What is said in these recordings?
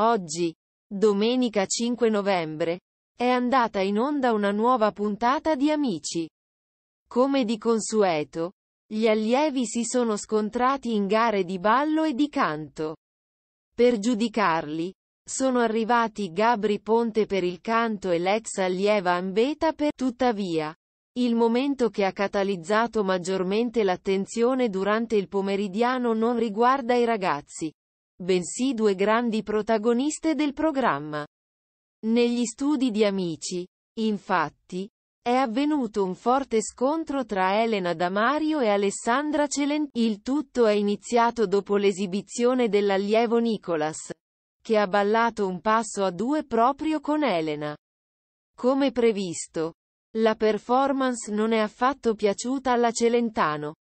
Oggi, domenica 5 novembre, è andata in onda una nuova puntata di Amici. Come di consueto, gli allievi si sono scontrati in gare di ballo e di canto. Per giudicarli, sono arrivati Gabri Ponte per il canto e l'ex allieva Ambeta per tuttavia. Il momento che ha catalizzato maggiormente l'attenzione durante il pomeridiano non riguarda i ragazzi, bensì due grandi protagoniste del programma. Negli studi di Amici, infatti, è avvenuto un forte scontro tra Elena Damario e Alessandra Celen. Il tutto è iniziato dopo l'esibizione dell'allievo Nicolas, che ha ballato un passo a due proprio con Elena. Come previsto, la performance non è affatto piaciuta alla Celentano,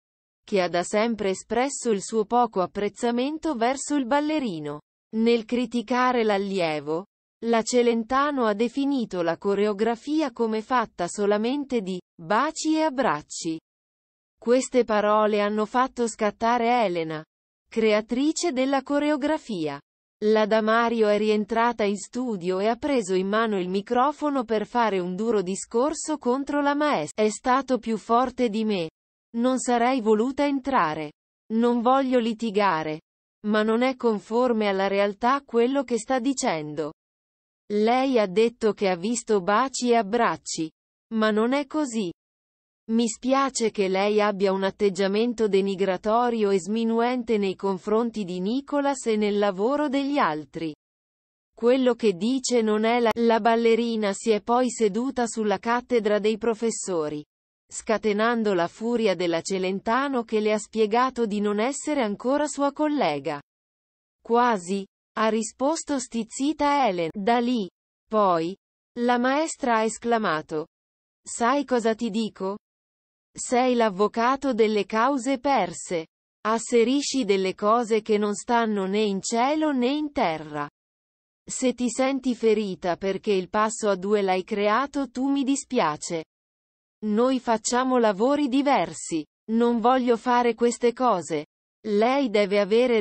che ha da sempre espresso il suo poco apprezzamento verso il ballerino. Nel criticare l'allievo, la Celentano ha definito la coreografia come fatta solamente di baci e abbracci. Queste parole hanno fatto scattare Elena, creatrice della coreografia. La Damario è rientrata in studio e ha preso in mano il microfono per fare un duro discorso contro la maestra. È stato più forte di me. Non sarei voluta entrare. Non voglio litigare. Ma non è conforme alla realtà quello che sta dicendo. Lei ha detto che ha visto baci e abbracci. Ma non è così. Mi spiace che lei abbia un atteggiamento denigratorio e sminuente nei confronti di Nicolas e nel lavoro degli altri. Quello che dice non è la... La ballerina si è poi seduta sulla cattedra dei professori scatenando la furia della Celentano che le ha spiegato di non essere ancora sua collega. Quasi, ha risposto stizzita Helen, da lì. Poi, la maestra ha esclamato. Sai cosa ti dico? Sei l'avvocato delle cause perse. Asserisci delle cose che non stanno né in cielo né in terra. Se ti senti ferita perché il passo a due l'hai creato tu mi dispiace. Noi facciamo lavori diversi. Non voglio fare queste cose. Lei deve avere